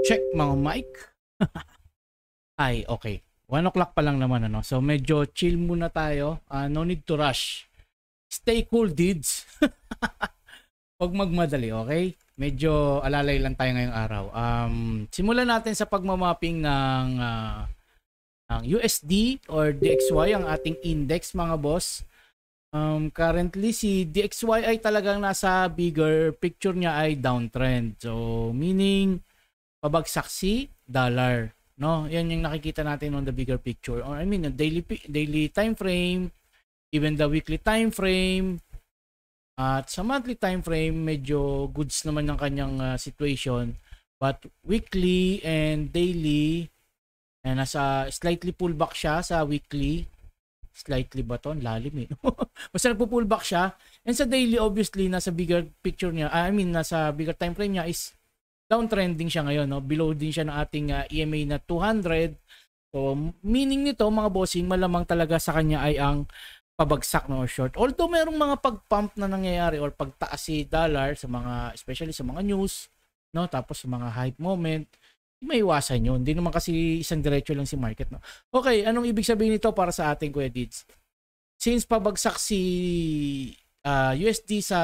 Check mga mic. Ay, okay. 1 o'clock pa lang naman ano. So medyo chill muna tayo. Uh, no need to rush. Stay cool dudes. Huwag magmadali, okay? Medyo alalay lang tayo ngayong araw. Um, simulan natin sa pagmamapping ng uh, ah, ang USD or DXY ang ating index mga boss. Um, currently si DXY ay talagang nasa bigger picture niya ay downtrend. So meaning babagsak si dollar, no? 'Yan yung nakikita natin on the bigger picture or I mean daily daily time frame, even the weekly time frame. At sa monthly time frame, medyo goods naman ng kanyang uh, situation, but weekly and daily and eh, nasa slightly pullback siya sa weekly slightly ba to? Lalim eh. Basta nagpo-pullback siya. And sa daily, obviously, nasa bigger picture niya, ah, I mean, nasa bigger time frame niya is downtrending siya ngayon, no? Below din siya ng ating uh, ah, EMA na 200. So, meaning nito, mga bossing, malamang talaga sa kanya ay ang pabagsak no short. Although merong mga pag-pump na nangyayari or pagtaas si dollar sa mga especially sa mga news, no? Tapos sa mga hype moment, may iwasan yun. Hindi naman kasi isang diretso lang si market, no. Okay, anong ibig sabihin nito para sa ating Kuya Dids? Since pabagsak si uh, ah, USD sa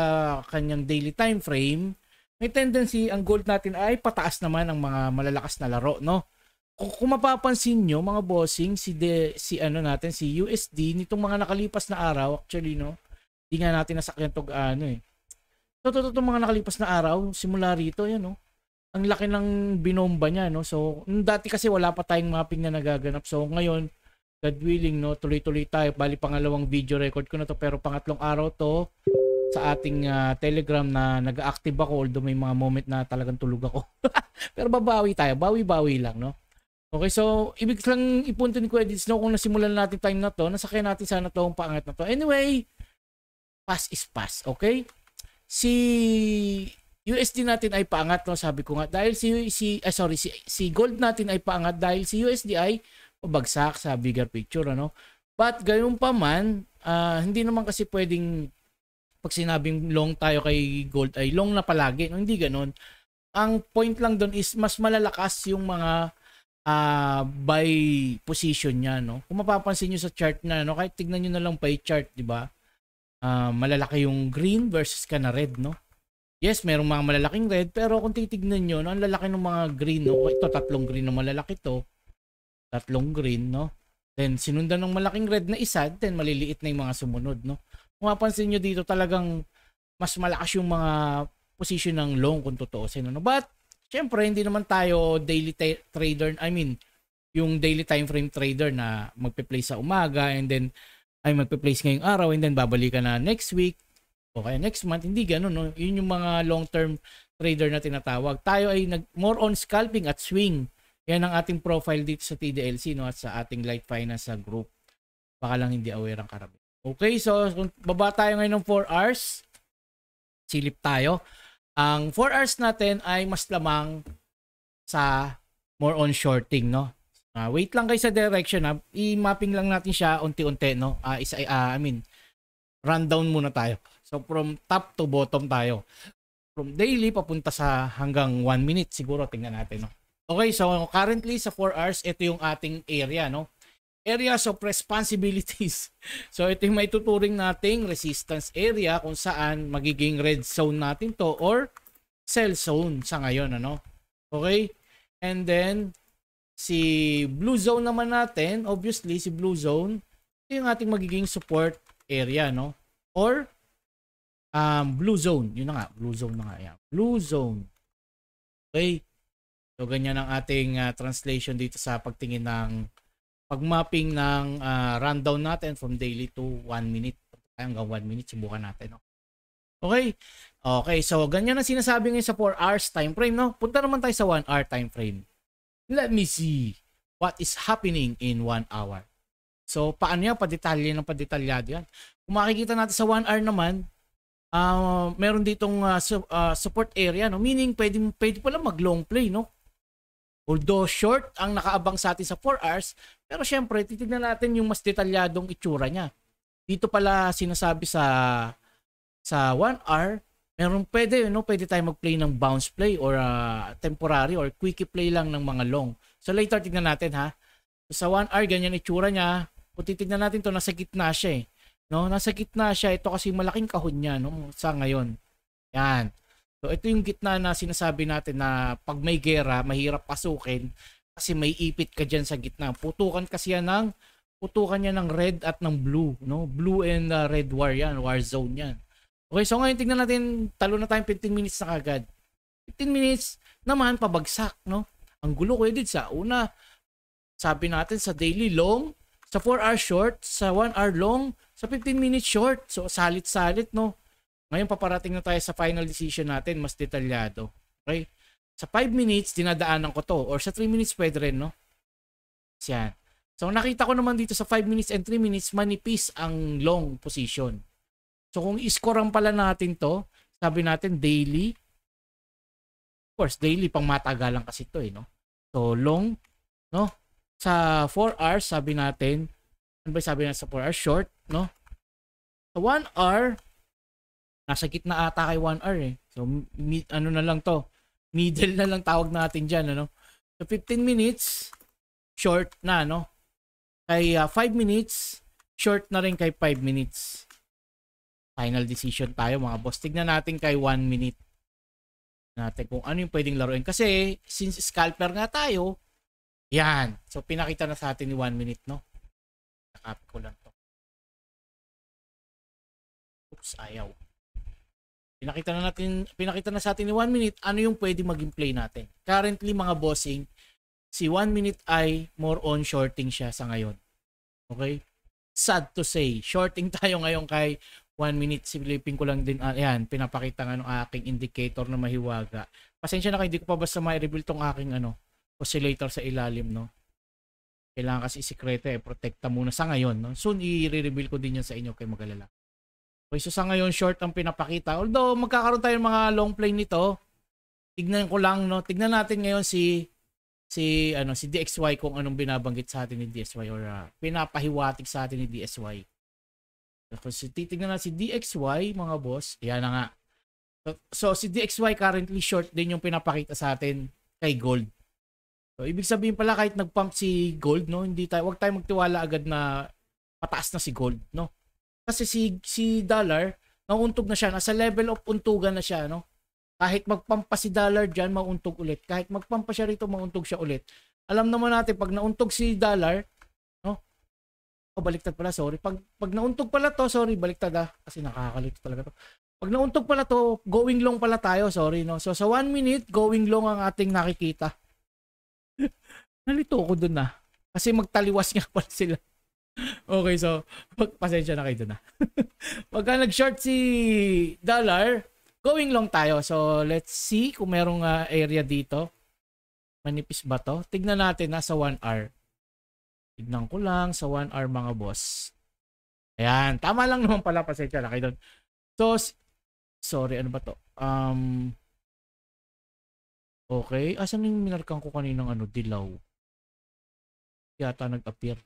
kanyang daily time frame, may tendency ang gold natin ay pataas naman ang mga malalakas na laro, no? Kung, mapapansin nyo, mga bossing, si, de, si ano natin, si USD, nitong mga nakalipas na araw, actually, no? Hindi nga natin nasakyan tog ano eh. So, to, mga nakalipas na araw, simula rito, yan, no? Ang laki ng binomba niya, no? So, dati kasi wala pa tayong mapping na nagaganap. So, ngayon, God willing, no? Tuloy-tuloy tayo. Bali, pangalawang video record ko na to, pero pangatlong araw to, sa ating uh, Telegram na nag-active ako although may mga moment na talagang tulog ako. Pero babawi tayo, bawi-bawi lang, no? Okay, so ibig lang ipunta ni Kuya no, kung nasimulan natin time na to, nasakyan natin sana to, ang paangat na to. Anyway, pass is pass, okay? Si USD natin ay paangat, no, sabi ko nga. Dahil si, si ah, sorry, si, si gold natin ay paangat dahil si USD ay pabagsak sa bigger picture, ano? But gayon pa man, uh, hindi naman kasi pwedeng pag sinabing long tayo kay gold ay long na palagi. No, hindi ganun. Ang point lang doon is mas malalakas yung mga uh, ah, by position niya. No? Kung mapapansin nyo sa chart na, no, kahit tignan nyo na lang by chart, di ba? Uh, malalaki yung green versus ka na red, no? Yes, merong mga malalaking red, pero kung titignan nyo, no, ang lalaki ng mga green, no? Ito, tatlong green na malalaki to. Tatlong green, no? Then, sinundan ng malaking red na isa, then maliliit na yung mga sumunod, no? kung mapansin nyo dito talagang mas malakas yung mga position ng long kung sa Ano? But, syempre, hindi naman tayo daily ta- trader, I mean, yung daily time frame trader na magpe-play sa umaga and then ay magpe-place ngayong araw and then babalikan na next week o kaya next month hindi ganoon no yun yung mga long term trader na tinatawag tayo ay nag more on scalping at swing yan ang ating profile dito sa TDLC no at sa ating Light Finance sa group baka lang hindi aware ang karami Okay, so kung baba tayo ngayon ng 4 hours, silip tayo. Ang 4 hours natin ay mas lamang sa more on shorting, no? Uh, wait lang kayo sa direction, ha? i-mapping lang natin siya unti-unti, no? Uh, isa, uh, I mean, rundown muna tayo. So from top to bottom tayo. From daily papunta sa hanggang 1 minute siguro tingnan natin, no? Okay, so currently sa 4 hours, ito yung ating area, no? areas of responsibilities. So ito yung may tuturing nating resistance area kung saan magiging red zone natin to or cell zone sa ngayon ano. Okay? And then si blue zone naman natin, obviously si blue zone ito yung ating magiging support area no or um blue zone. Yun na nga, blue zone na nga yan. Blue zone. Okay? So ganyan ang ating uh, translation dito sa pagtingin ng pagmapping ng uh, rundown natin from daily to 1 minute. Hanggang 1 minute, subukan natin. No? Okay? Okay, so ganyan ang sinasabi ngayon sa 4 hours time frame. No? Punta naman tayo sa 1 hour time frame. Let me see what is happening in 1 hour. So, paano yan? Padetalye ng padetalyado yan. Kung makikita natin sa 1 hour naman, uh, meron ditong uh, su- uh, support area. No? Meaning, pwede, pwede pala mag-long play. No? Although short ang nakaabang sa atin sa 4 hours, pero syempre, titignan natin yung mas detalyadong itsura niya. Dito pala sinasabi sa sa 1 r meron pwede, you no? Know, pwede tayo mag-play ng bounce play or uh, temporary or quickie play lang ng mga long. So later, tignan natin ha. So, sa 1 r ganyan itsura niya. Kung titignan natin to nasa gitna siya eh. No, nasa gitna siya. Ito kasi malaking kahon niya no, sa ngayon. Yan. So ito yung gitna na sinasabi natin na pag may gera, mahirap pasukin kasi may ipit ka diyan sa gitna. Putukan kasi yan ng putukan niya ng red at ng blue, no? Blue and uh, red war yan, war zone yan. Okay, so ngayon tingnan natin, talo na tayong 15 minutes na kagad. 15 minutes naman pabagsak, no? Ang gulo ko edit sa una. Sabi natin sa daily long, sa 4 hour short, sa 1 hour long, sa 15 minutes short. So salit-salit, no? Ngayon paparating na tayo sa final decision natin, mas detalyado. Okay? Sa 5 minutes, dinadaanan ko to. Or sa 3 minutes, pwede rin, no? Yan. So, nakita ko naman dito sa 5 minutes and 3 minutes, manipis ang long position. So, kung ang pala natin to, sabi natin daily. Of course, daily, pang matagalan kasi to eh, no? So, long, no? Sa 4 hours, sabi natin, ano ba sabi natin sa 4 hours? Short, no? Sa 1 hour, nasa gitna ata kay 1 hour eh. So, meet, ano na lang to? middle na lang tawag natin dyan, ano? So, 15 minutes, short na, no? Kay uh, ah, 5 minutes, short na rin kay 5 minutes. Final decision tayo, mga boss. Tignan natin kay 1 minute natin kung ano yung pwedeng laruin. Kasi, since scalper nga tayo, yan. So, pinakita na sa atin ni 1 minute, no? Nakapit ko lang to. Oops, ayaw. Pinakita na natin, pinakita na sa atin ni 1 minute ano yung pwede maging play natin. Currently mga bossing, si 1 minute ay more on shorting siya sa ngayon. Okay? Sad to say, shorting tayo ngayon kay 1 minute silipin ko lang din uh, ayan pinapakita ng ano, aking indicator na mahiwaga pasensya na kayo hindi ko pa basta ma-reveal tong aking ano oscillator sa ilalim no kailangan kasi sikreto eh protekta muna sa ngayon no soon i-reveal ko din yan sa inyo kay magalala Okay, so sa ngayon short ang pinapakita. Although magkakaroon tayo ng mga long play nito. Tignan ko lang no. Tignan natin ngayon si si ano si DXY kung anong binabanggit sa atin ni DXY or uh, pinapahiwatig sa atin ni DXY. Kasi so, titignan natin si DXY mga boss. Yan na nga. So, so si DXY currently short din yung pinapakita sa atin kay gold. So ibig sabihin pala kahit nagpump si gold no, hindi tayo wag tayong magtiwala agad na pataas na si gold no kasi si, si Dollar, nauuntog na siya. Nasa level of untugan na siya, no? Kahit magpampa si Dollar diyan mauntog ulit. Kahit magpampa siya rito, mauntog siya ulit. Alam naman natin, pag nauntog si Dollar, no? O, oh, baliktad pala, sorry. Pag, pag nauntog pala to, sorry, baliktad ah. Kasi nakakalito talaga to. Pag nauntog pala to, going long pala tayo, sorry no. So sa 1 minute, going long ang ating nakikita. Nalito ko dun na. Ah. Kasi magtaliwas nga pala sila okay, so, pasensya na kayo doon na. Ah. Pagka nag-short si dollar, going long tayo. So, let's see kung merong uh, area dito. Manipis ba to? Tignan natin, nasa ah, 1 r Tignan ko lang sa 1 r mga boss. Ayan, tama lang naman pala, pasensya na kayo doon. So, sorry, ano ba to? Um, okay, asan ah, yung minarkan ko kaninang ano, dilaw? Yata nag-appear.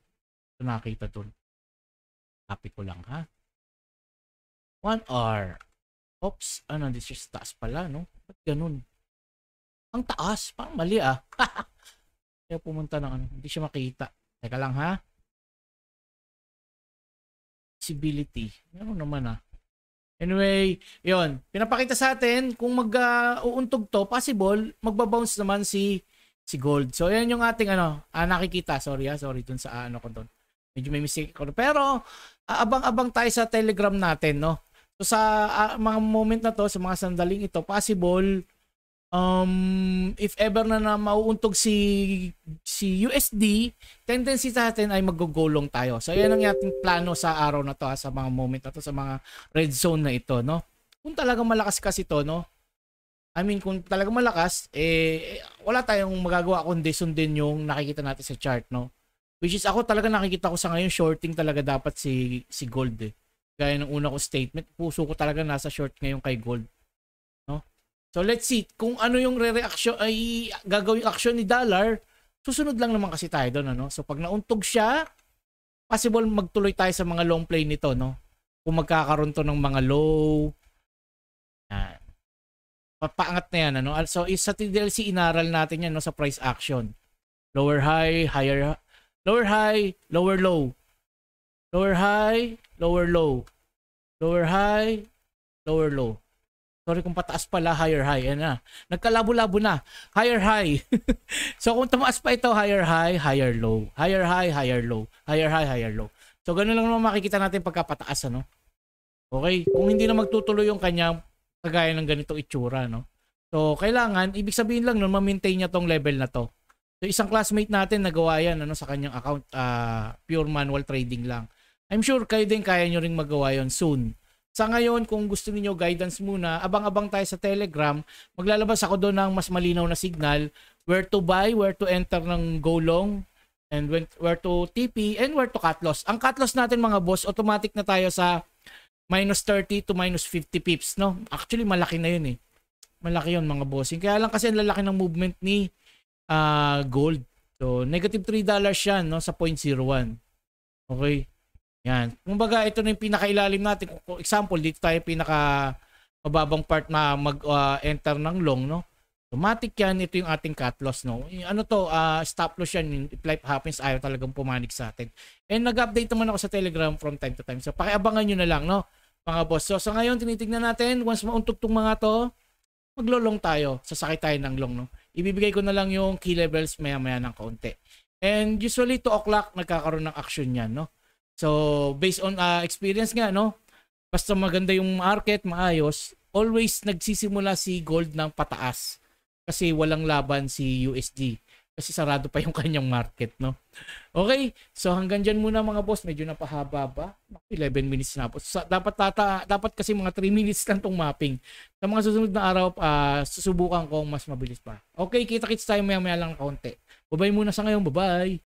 Ito nakita doon. Copy ko lang ha. One hour. Oops, ano, this is taas pala, no? Ba't ganun? Ang taas, parang mali ah. Kaya pumunta ng ano, hindi siya makita. Teka lang ha. Visibility. Meron naman ah. Anyway, yon Pinapakita sa atin, kung mag-uuntog ah, uh, to, possible, magbabounce naman si si Gold. So, yan yung ating ano, ah, nakikita. Sorry ha, ah. sorry dun sa ah, ano ko dun. Medyo may mistake ako. Pero, abang-abang tayo sa Telegram natin, no? So, sa uh, mga moment na to, sa mga sandaling ito, possible, um, if ever na, na mauuntog si, si USD, tendency sa atin ay magugulong tayo. So, yan ang ating plano sa araw na to, ha, sa mga moment na to, sa mga red zone na ito, no? Kung talagang malakas kasi to, no? I mean, kung talagang malakas, eh, wala tayong magagawa kundi sundin yung nakikita natin sa chart, no? Which is ako talaga nakikita ko sa ngayon shorting talaga dapat si si Gold eh. Gaya ng una ko statement, puso ko talaga nasa short ngayon kay Gold. No? So let's see kung ano yung re-reaction ay gagawin action ni Dollar. Susunod lang naman kasi tayo doon ano. So pag nauntog siya, possible magtuloy tayo sa mga long play nito no. Kung magkakaroon to ng mga low. Yan. Papaangat na yan ano. So sa TDLC inaral natin yan no sa price action. Lower high, higher Lower high, lower low. Lower high, lower low. Lower high, lower low. Sorry kung pataas pala, higher high. Ayan na. Nagkalabo-labo na. Higher high. so kung tumaas pa ito, higher high, higher low. Higher high, higher low. Higher high, higher low. So ganun lang naman makikita natin pagkapataas. Ano? Okay? Kung hindi na magtutuloy yung kanya, kagaya ng ganitong itsura. No? So kailangan, ibig sabihin lang nun, ma-maintain niya tong level na to. So isang classmate natin nagawa yan ano, sa kanyang account, uh, pure manual trading lang. I'm sure kayo din kaya nyo ring magawa yon soon. Sa ngayon, kung gusto niyo guidance muna, abang-abang tayo sa Telegram. Maglalabas ako doon ng mas malinaw na signal where to buy, where to enter ng go long, and when, where to TP, and where to cut loss. Ang cut loss natin mga boss, automatic na tayo sa minus 30 to minus 50 pips. No? Actually, malaki na yun eh. Malaki yun mga bossing. Kaya lang kasi ang lalaki ng movement ni uh, gold. So, negative $3 yan no, sa 0.01. Okay? Yan. Kumbaga, ito na yung pinakailalim natin. Kung example, dito tayo pinaka mababang part na mag-enter ah, uh, ng long, no? Automatic yan. Ito yung ating cut loss, no? Ano to? Uh, stop loss yan. If life happens, ayaw talagang pumanik sa atin. And nag-update naman ako sa Telegram from time to time. So, pakiabangan nyo na lang, no? Mga boss. So, sa ngayon, tinitignan natin. Once mauntog tong mga to, maglo-long tayo. Sasakay tayo ng long, no? ibibigay ko na lang yung key levels maya-maya ng kaunti. And usually 2 o'clock nagkakaroon ng action yan, no? So, based on uh, experience nga, no? Basta maganda yung market, maayos, always nagsisimula si gold ng pataas kasi walang laban si USD kasi sarado pa yung kanyang market, no? Okay, so hanggang dyan muna mga boss, medyo napahaba ba? 11 minutes na po. So, dapat, tata, dapat kasi mga 3 minutes lang tong mapping. Sa mga susunod na araw, uh, susubukan ko mas mabilis pa. Okay, kita-kits tayo maya-maya lang konti. Bye-bye muna sa ngayon, bye-bye!